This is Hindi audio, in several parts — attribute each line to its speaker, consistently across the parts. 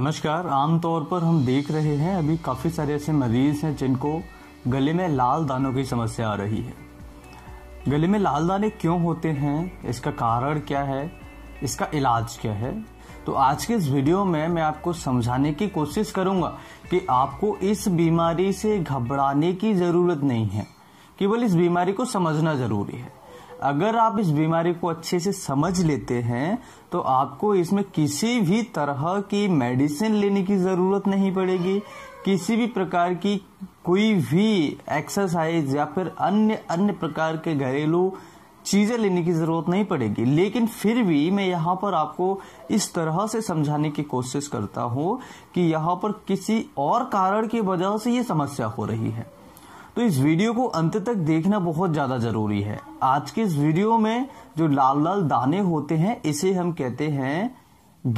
Speaker 1: नमस्कार आमतौर पर हम देख रहे हैं अभी काफ़ी सारे ऐसे मरीज़ हैं जिनको गले में लाल दानों की समस्या आ रही है गले में लाल दाने क्यों होते हैं इसका कारण क्या है इसका इलाज क्या है तो आज के इस वीडियो में मैं आपको समझाने की कोशिश करूंगा कि आपको इस बीमारी से घबराने की ज़रूरत नहीं है केवल इस बीमारी को समझना ज़रूरी है अगर आप इस बीमारी को अच्छे से समझ लेते हैं तो आपको इसमें किसी भी तरह की मेडिसिन लेने की ज़रूरत नहीं पड़ेगी किसी भी प्रकार की कोई भी एक्सरसाइज या फिर अन्य अन्य प्रकार के घरेलू चीज़ें लेने की ज़रूरत नहीं पड़ेगी लेकिन फिर भी मैं यहाँ पर आपको इस तरह से समझाने की कोशिश करता हूँ कि यहाँ पर किसी और कारण की वजह से ये समस्या हो रही है तो इस वीडियो को अंत तक देखना बहुत ज़्यादा ज़रूरी है आज के इस वीडियो में जो लाल लाल दाने होते हैं इसे हम कहते हैं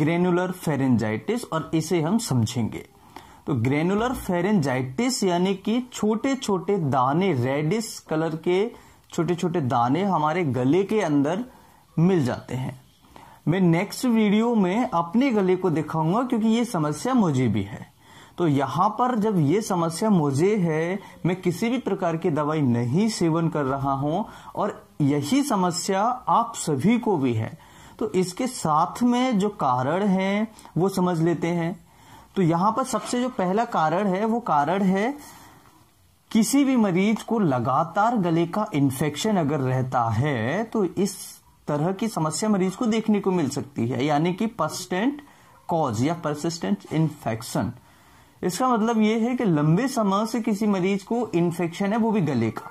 Speaker 1: ग्रेनुलर फेरेंजाइटिस और इसे हम समझेंगे तो ग्रेनुलर फेरेंजाइटिस यानी कि छोटे छोटे दाने रेडिस कलर के छोटे छोटे दाने हमारे गले के अंदर मिल जाते हैं मैं नेक्स्ट वीडियो में अपने गले को दिखाऊंगा क्योंकि ये समस्या मुझे भी है तो यहाँ पर जब ये समस्या मुझे है मैं किसी भी प्रकार की दवाई नहीं सेवन कर रहा हूं और यही समस्या आप सभी को भी है तो इसके साथ में जो कारण है वो समझ लेते हैं तो यहां पर सबसे जो पहला कारण है वो कारण है किसी भी मरीज को लगातार गले का इन्फेक्शन अगर रहता है तो इस तरह की समस्या मरीज को देखने को मिल सकती है यानी कि परसिस्टेंट कॉज या परसिस्टेंट इन्फेक्शन इसका मतलब ये है कि लंबे समय से किसी मरीज को इन्फेक्शन है वो भी गले का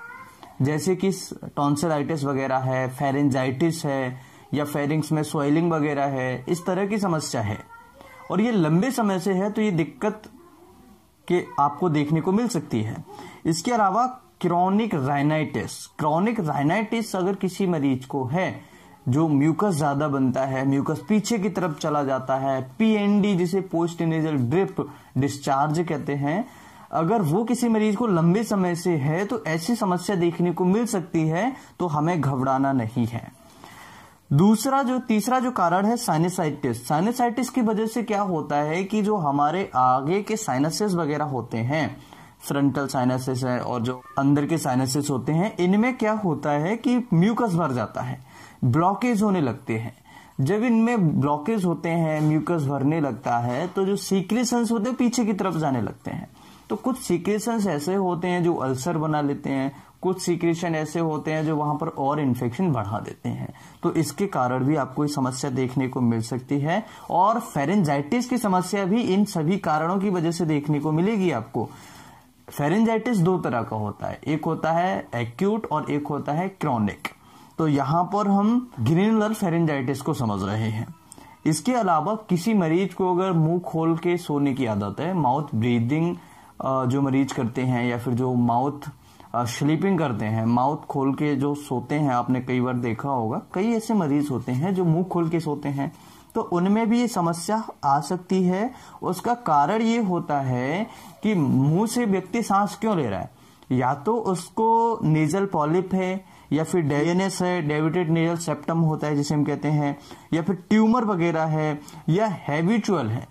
Speaker 1: जैसे कि टॉन्सराइटिस वगैरह है फेरेंजाइटिस है या फेरिंग्स में स्वेलिंग वगैरह है इस तरह की समस्या है और ये लंबे समय से है तो ये दिक्कत के आपको देखने को मिल सकती है इसके अलावा क्रॉनिक राइनाइटिस क्रॉनिक राइनाइटिस अगर किसी मरीज को है जो म्यूकस ज्यादा बनता है म्यूकस पीछे की तरफ चला जाता है पीएनडी जिसे पोस्ट नेजल ड्रिप डिस्चार्ज कहते हैं अगर वो किसी मरीज को लंबे समय से है तो ऐसी समस्या देखने को मिल सकती है तो हमें घबराना नहीं है दूसरा जो तीसरा जो कारण है साइनेसाइटिस साइनेसाइटिस की वजह से क्या होता है कि जो हमारे आगे के साइनसेस वगैरह होते हैं फ्रंटल साइनसेस है और जो अंदर के साइनसेस होते हैं इनमें क्या होता है कि म्यूकस भर जाता है ब्लॉकेज होने लगते हैं जब इनमें ब्लॉकेज होते हैं म्यूकस भरने लगता है तो जो सीक्रेशंस होते हैं पीछे की तरफ जाने लगते हैं तो कुछ सीक्रेशंस ऐसे होते हैं जो अल्सर बना लेते हैं कुछ सीक्रेशन ऐसे होते हैं जो वहां पर और इन्फेक्शन बढ़ा देते हैं तो इसके कारण भी आपको समस्या देखने को मिल सकती है और फेरेंजाइटिस की समस्या भी इन सभी कारणों की वजह से देखने को मिलेगी आपको फेरेंजाइटिस दो तरह का होता है एक होता है एक्यूट और एक होता है क्रॉनिक तो यहाँ पर हम ग्रीनलर फेरेंजाइटिस को समझ रहे हैं इसके अलावा किसी मरीज को अगर मुंह खोल के सोने की आदत है माउथ ब्रीदिंग जो मरीज करते हैं या फिर जो माउथ स्लीपिंग करते हैं माउथ खोल के जो सोते हैं आपने कई बार देखा होगा कई ऐसे मरीज होते हैं जो मुंह खोल के सोते हैं तो उनमें भी ये समस्या आ सकती है उसका कारण ये होता है कि मुंह से व्यक्ति सांस क्यों ले रहा है या तो उसको नेजल पॉलिप है या फिर डेजेनेस है डेविटेड नेजल सेप्टम होता है जिसे हम कहते हैं या फिर ट्यूमर वगैरह है या हैविचुअल है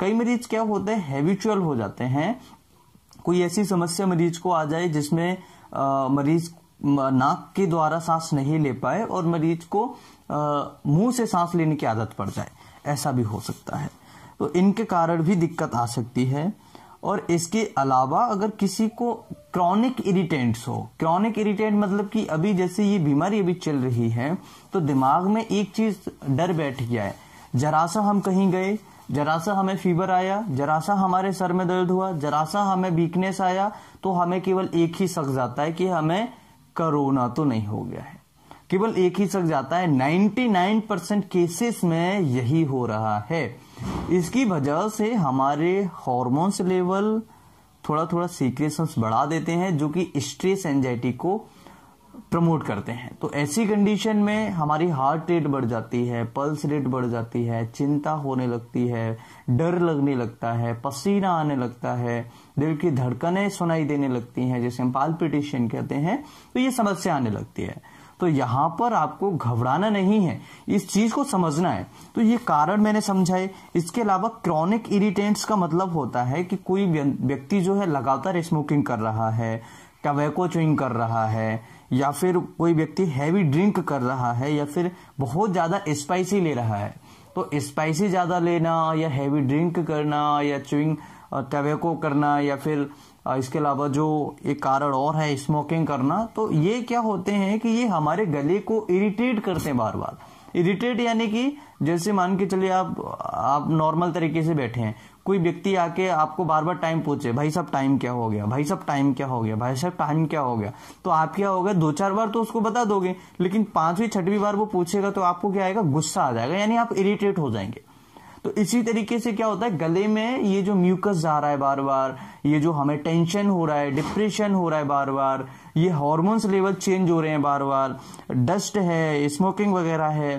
Speaker 1: कई मरीज क्या होते हैं हैविचुअल हो जाते हैं कोई ऐसी समस्या मरीज को आ जाए जिसमें आ, मरीज नाक के द्वारा सांस नहीं ले पाए और मरीज को मुंह से सांस लेने की आदत पड़ जाए ऐसा भी हो सकता है तो इनके कारण भी दिक्कत आ सकती है और इसके अलावा अगर किसी को क्रॉनिक इरिटेंट्स हो क्रॉनिक इरिटेंट मतलब कि अभी जैसे ये बीमारी अभी चल रही है तो दिमाग में एक चीज डर बैठ गया है जरा सा हम कहीं गए जरा सा हमें फीवर आया जरा सा हमारे सर में दर्द हुआ जरा सा हमें वीकनेस आया तो हमें केवल एक ही शक जाता है कि हमें करोना तो नहीं हो गया है केवल एक ही शक जाता है 99 परसेंट केसेस में यही हो रहा है इसकी वजह से हमारे हॉर्मोन्स लेवल थोड़ा थोड़ा सीक्रेशंस बढ़ा देते हैं जो कि स्ट्रेस एंजाइटी को प्रमोट करते हैं तो ऐसी कंडीशन में हमारी हार्ट रेट बढ़ जाती है पल्स रेट बढ़ जाती है चिंता होने लगती है डर लगने लगता है पसीना आने लगता है दिल की धड़कनें सुनाई देने लगती हैं जैसे हम पालपिटेशन कहते हैं तो ये समस्या आने लगती है तो यहाँ पर आपको घबराना नहीं है इस चीज को समझना है तो ये कारण मैंने समझाए इसके अलावा क्रॉनिक इरिटेंट्स का मतलब होता है कि कोई व्यक्ति जो है लगातार स्मोकिंग कर रहा है टवैको चुइंग कर रहा है या फिर कोई व्यक्ति हैवी ड्रिंक कर रहा है या फिर बहुत ज़्यादा स्पाइसी ले रहा है तो स्पाइसी ज़्यादा लेना या हैवी ड्रिंक करना या चुइंग टबैको करना या फिर इसके अलावा जो एक कारण और है स्मोकिंग करना तो ये क्या होते हैं कि ये हमारे गले को इरिटेट करते हैं बार बार इरिटेट यानी कि जैसे मान के चलिए आप आप नॉर्मल तरीके से बैठे हैं कोई व्यक्ति आके आपको बार बार टाइम पूछे भाई साहब टाइम क्या हो गया भाई साहब टाइम क्या हो गया भाई साहब टाइम क्या हो गया तो आप क्या होगा दो चार बार तो उसको बता दोगे लेकिन पांचवी छठवीं बार वो पूछेगा तो आपको क्या आएगा गुस्सा आ जाएगा यानी आप इरिटेट हो जाएंगे तो इसी तरीके से क्या होता है गले में ये जो म्यूकस जा रहा है बार बार ये जो हमें टेंशन हो रहा है डिप्रेशन हो रहा है बार बार ये हॉर्मोन्स लेवल चेंज हो रहे हैं बार बार डस्ट है स्मोकिंग वगैरह है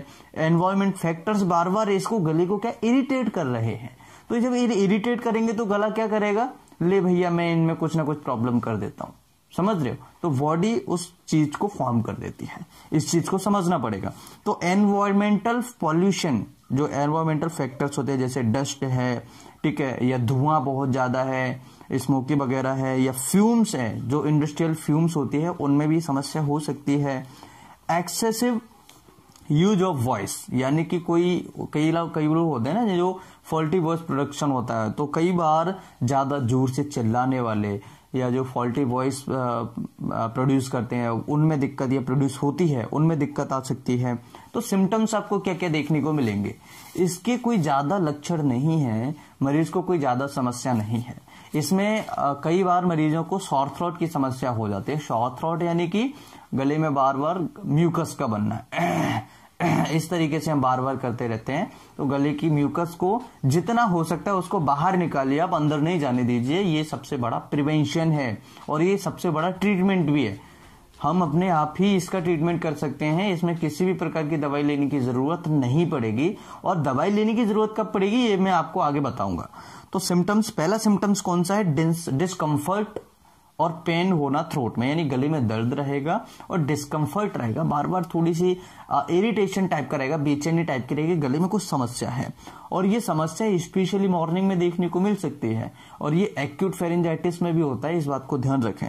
Speaker 1: एनवायरमेंट फैक्टर्स बार बार इसको गले को क्या इरिटेट कर रहे हैं तो जब इरिटेट करेंगे तो गला क्या करेगा ले भैया मैं इनमें कुछ ना कुछ प्रॉब्लम कर देता हूं समझ रहे हो तो बॉडी उस चीज को फॉर्म कर देती है इस चीज को समझना पड़ेगा तो एनवायरमेंटल पॉल्यूशन जो एनवायरमेंटल फैक्टर्स होते हैं जैसे डस्ट है ठीक है या धुआं बहुत ज़्यादा है स्मोकी वगैरह है या फ्यूम्स हैं जो इंडस्ट्रियल फ्यूम्स होती है उनमें भी समस्या हो सकती है एक्सेसिव यूज ऑफ वॉइस यानी कि कोई कई लोग कई लोग होते हैं ना जो फॉल्टी वॉइस प्रोडक्शन होता है तो कई बार ज़्यादा जोर से चिल्लाने वाले या जो फॉल्टी वॉइस प्रोड्यूस करते हैं उनमें दिक्कत या प्रोड्यूस होती है उनमें दिक्कत आ सकती है तो सिम्टम्स आपको क्या क्या देखने को मिलेंगे इसके कोई ज़्यादा लक्षण नहीं है मरीज को कोई ज़्यादा समस्या नहीं है इसमें uh, कई बार मरीजों को शॉर्ट थ्रॉट की समस्या हो जाती है शॉर्ट थ्रॉट यानी कि गले में बार बार म्यूकस का बनना इस तरीके से हम बार बार करते रहते हैं तो गले की म्यूकस को जितना हो सकता है उसको बाहर निकालिए आप अंदर नहीं जाने दीजिए ये सबसे बड़ा प्रिवेंशन है और ये सबसे बड़ा ट्रीटमेंट भी है हम अपने आप ही इसका ट्रीटमेंट कर सकते हैं इसमें किसी भी प्रकार की दवाई लेने की ज़रूरत नहीं पड़ेगी और दवाई लेने की ज़रूरत कब पड़ेगी ये मैं आपको आगे बताऊंगा तो सिम्टम्स पहला सिम्टम्स कौन सा है डिस्कम्फर्ट और पेन होना थ्रोट में यानी गले में दर्द रहेगा और डिस्कम्फर्ट रहेगा बार बार थोड़ी सी इरिटेशन टाइप का रहेगा बेचैनी टाइप की रहेगी गले में कुछ समस्या है और ये समस्या स्पेशली मॉर्निंग में देखने को मिल सकती है और ये एक्यूट फेरेंजाइटिस में भी होता है इस बात को ध्यान रखें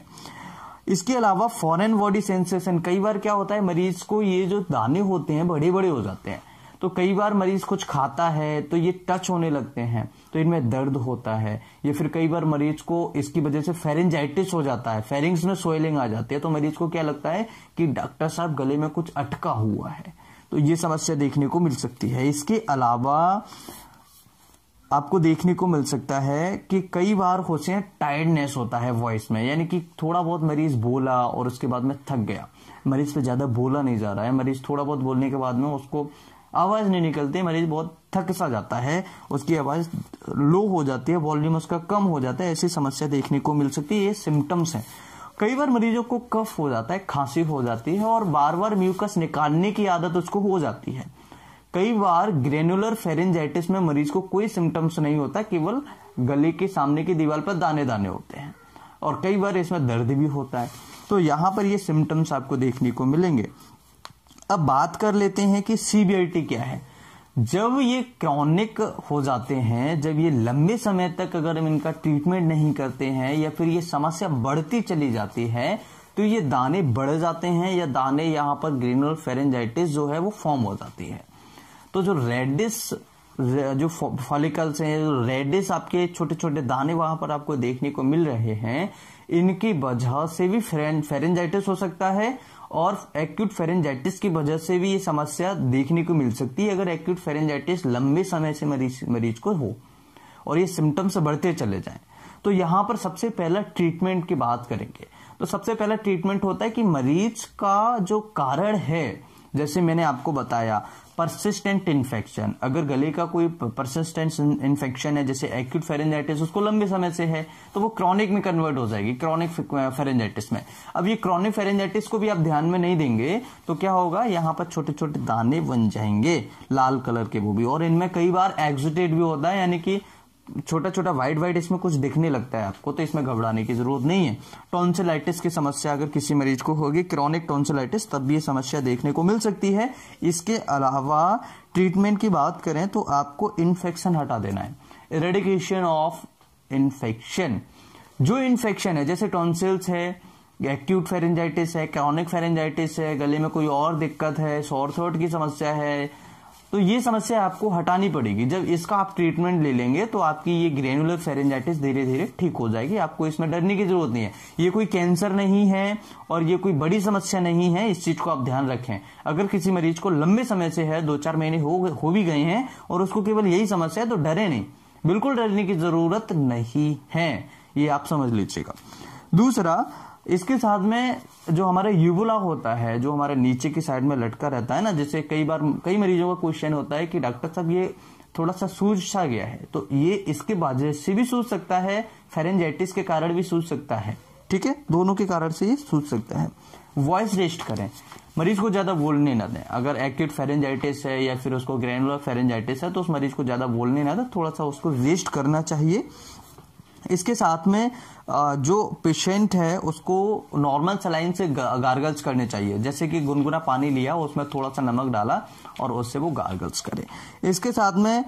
Speaker 1: इसके अलावा फॉरेन बॉडी सेंसेशन कई बार क्या होता है मरीज को ये जो दाने होते हैं बड़े बड़े हो जाते हैं तो कई बार मरीज कुछ खाता है तो ये टच होने लगते हैं तो इनमें दर्द होता है या फिर कई बार मरीज को इसकी वजह से फेरेंजाइटिस हो जाता है फेरिंग्स में सोइलिंग आ जाती है तो मरीज को क्या लगता है कि डॉक्टर साहब गले में कुछ अटका हुआ है तो ये समस्या देखने को मिल सकती है इसके अलावा आपको देखने को मिल सकता है कि कई बार होते हैं टायर्डनेस होता है वॉइस में यानी कि थोड़ा बहुत मरीज बोला और उसके बाद में थक गया मरीज पे ज़्यादा बोला नहीं जा रहा है मरीज थोड़ा बहुत बोलने के बाद में उसको आवाज़ नहीं निकलती मरीज बहुत थक सा जाता है उसकी आवाज़ लो हो जाती है वॉल्यूम उसका कम हो जाता है ऐसी समस्या देखने को मिल सकती है ये सिम्टम्स हैं कई बार मरीजों को कफ हो जाता है खांसी हो जाती है और बार बार म्यूकस निकालने की आदत उसको हो जाती है कई बार ग्रेनुलर फेरेंजाइटिस में मरीज को कोई सिम्टम्स नहीं होता केवल गले के सामने की दीवार पर दाने दाने होते हैं और कई बार इसमें दर्द भी होता है तो यहां पर ये सिम्टम्स आपको देखने को मिलेंगे अब बात कर लेते हैं कि सीबीआईटी क्या है जब ये क्रॉनिक हो जाते हैं जब ये लंबे समय तक अगर हम इनका ट्रीटमेंट नहीं करते हैं या फिर ये समस्या बढ़ती चली जाती है तो ये दाने बढ़ जाते हैं या दाने यहाँ पर ग्रीनल फेरेंजाइटिस जो है वो फॉर्म हो जाती है तो जो रेडिस जो फॉलिकल्स हैं जो रेडिस आपके छोटे छोटे दाने वहां पर आपको देखने को मिल रहे हैं इनकी वजह से भी फेरेंजाइटिस हो सकता है और एक्यूट फेरेंजाइटिस की वजह से भी ये समस्या देखने को मिल सकती है अगर एक्यूट फेरेंजाइटिस लंबे समय से मरीज मरीज को हो और ये सिम्टम्स बढ़ते चले जाएं तो यहाँ पर सबसे पहला ट्रीटमेंट की बात करेंगे तो सबसे पहला ट्रीटमेंट होता है कि मरीज का जो कारण है जैसे मैंने आपको बताया परसिस्टेंट इन्फेक्शन अगर गले का कोई परसिस्टेंट इन्फेक्शन है जैसे एक्यूट फेरेंजाइटिस उसको लंबे समय से है तो वो क्रॉनिक में कन्वर्ट हो जाएगी क्रॉनिक फेरेंजाइटिस में अब ये क्रॉनिक फेरेंजाइटिस को भी आप ध्यान में नहीं देंगे तो क्या होगा यहाँ पर छोटे छोटे दाने बन जाएंगे लाल कलर के वो भी और इनमें कई बार एक्जिटेड भी होता है यानी कि छोटा छोटा वाइड वाइड इसमें कुछ दिखने लगता है आपको तो इसमें घबराने की ज़रूरत नहीं है टॉन्सिलाइटिस की समस्या अगर किसी मरीज को होगी क्रॉनिक टॉन्सिलाइटिस तब भी ये समस्या देखने को मिल सकती है इसके अलावा ट्रीटमेंट की बात करें तो आपको इन्फेक्शन हटा देना है रेडिकेशन ऑफ इन्फेक्शन जो इन्फेक्शन है जैसे टॉन्सिल्स है एक्यूट फेरेंजाइटिस है क्रॉनिक फेरेंजाइटिस है गले में कोई और दिक्कत है शॉर्ट की समस्या है तो ये समस्या आपको हटानी पड़ेगी जब इसका आप ट्रीटमेंट ले लेंगे तो आपकी ये ग्रेनुलर फेरेंजाइटिस धीरे धीरे ठीक हो जाएगी आपको इसमें डरने की जरूरत नहीं है ये कोई कैंसर नहीं है और ये कोई बड़ी समस्या नहीं है इस चीज को आप ध्यान रखें अगर किसी मरीज को लंबे समय से है दो चार महीने हो हो भी गए हैं और उसको केवल यही समस्या है तो डरे नहीं बिल्कुल डरने की जरूरत नहीं है ये आप समझ लीजिएगा दूसरा इसके साथ में जो हमारे यूबुला होता है जो हमारे नीचे की साइड में लटका रहता है ना जैसे कई बार कई मरीजों का क्वेश्चन होता है कि डॉक्टर साहब ये थोड़ा सा सूज सा गया है तो ये इसके बाद से भी सूझ सकता है फेरेंजाइटिस के कारण भी सूझ सकता है ठीक है दोनों के कारण से ये सूझ सकता है वॉइस रेस्ट करें मरीज को ज्यादा बोलने ना दें अगर एक्यूट फेरेंजाइटिस है या फिर उसको ग्रैनुलर फेरेंजाइटिस है तो उस मरीज को ज्यादा बोलने ना दें थोड़ा सा उसको रेस्ट करना चाहिए इसके साथ में जो पेशेंट है उसको नॉर्मल सलाइन से गार्गल्स करने चाहिए जैसे कि गुनगुना पानी लिया उसमें थोड़ा सा नमक डाला और उससे वो गार्गल्स करे इसके साथ में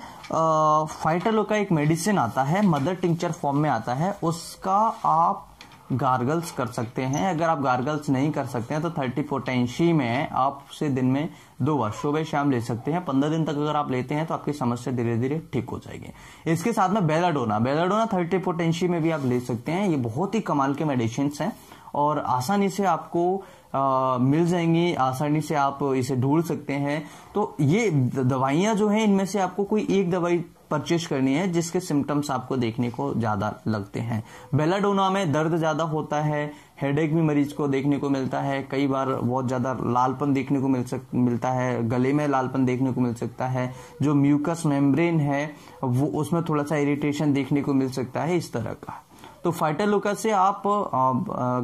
Speaker 1: फाइटलो का एक मेडिसिन आता है मदर टिंचर फॉर्म में आता है उसका आप गार्गल्स कर सकते हैं अगर आप गार्गल्स नहीं कर सकते हैं तो थर्टी पोटेंशी में आप से दिन में दो बार सुबह शाम ले सकते हैं पंद्रह दिन तक अगर आप लेते हैं तो आपकी समस्या धीरे धीरे ठीक हो जाएगी इसके साथ में बेलाडोना बेलाडोना थर्टी पोटेंशी में भी आप ले सकते हैं ये बहुत ही कमाल के मेडिसिन हैं और आसानी से आपको आ, मिल जाएंगी आसानी से आप इसे ढूंढ सकते हैं तो ये दवाइयां जो है इनमें से आपको कोई एक दवाई परचेज करनी है जिसके सिम्टम्स आपको देखने को ज़्यादा लगते हैं बेलाडोना में दर्द ज़्यादा होता है हेडेक भी मरीज को देखने को मिलता है कई बार बहुत ज़्यादा लालपन देखने को मिल सक मिलता है गले में लालपन देखने को मिल सकता है जो म्यूकस मेम्ब्रेन है वो उसमें थोड़ा सा इरिटेशन देखने को मिल सकता है इस तरह का तो फाइटोलुका से आप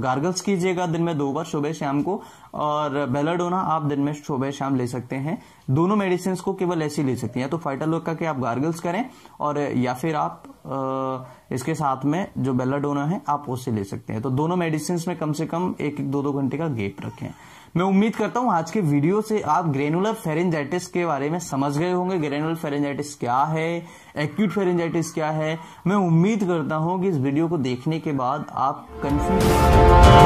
Speaker 1: गार्गल्स कीजिएगा दिन में दो बार सुबह शाम को और बेलाडोना आप दिन में सुबह शाम ले सकते हैं दोनों मेडिसिन को केवल ऐसे ले सकते हैं या तो फाइटालोका के आप गार्गल्स करें और या फिर आप इसके साथ में जो बेलाडोना है आप उससे ले सकते हैं तो दोनों मेडिसिन में कम से कम एक एक दो दो घंटे का गेप रखें मैं उम्मीद करता हूं आज के वीडियो से आप ग्रेनुलर फेरेंजाइटिस के बारे में समझ गए होंगे ग्रेनुलर फेरेंजाइटिस क्या है एक्यूट फेरेंजाइटिस क्या है मैं उम्मीद करता हूं कि इस वीडियो को देखने के बाद आप कंफ्यूज